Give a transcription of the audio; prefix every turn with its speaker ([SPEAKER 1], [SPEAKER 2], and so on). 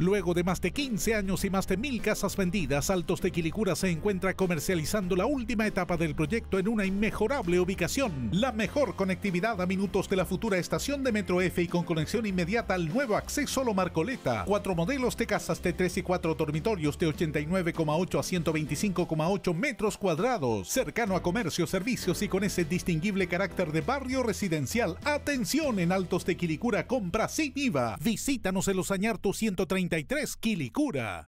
[SPEAKER 1] Luego de más de 15 años y más de mil casas vendidas, Altos de Quilicura se encuentra comercializando la última etapa del proyecto en una inmejorable ubicación. La mejor conectividad a minutos de la futura estación de Metro F y con conexión inmediata al nuevo acceso Lo Marcoleta. Cuatro modelos de casas de 3 y 4 dormitorios de 89,8 a 125,8 metros cuadrados. Cercano a comercio, servicios y con ese distinguible carácter de barrio residencial. Atención en Altos de Quilicura, compra sin IVA. Visítanos en Los Añartos 130 33 Quilicura.